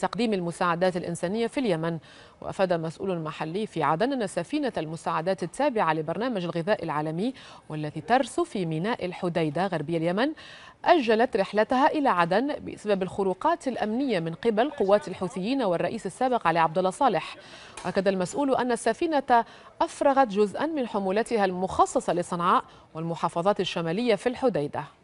تقديم المساعدات الإنسانية في اليمن وأفاد مسؤول محلي في عدن أن سفينة المساعدات التابعة لبرنامج الغذاء العالمي والتي ترسو في ميناء الحديدة غربي اليمن أجلت رحلتها إلى عدن بسبب الخروقات الأمنية من قبل قوات الحوثيين والرئيس السابق علي عبد الله صالح أكد المسؤول أن السفينة أفرغت جزءا من حمولتها المخصصة لصنعاء والمحافظات الشمالية في الحديدة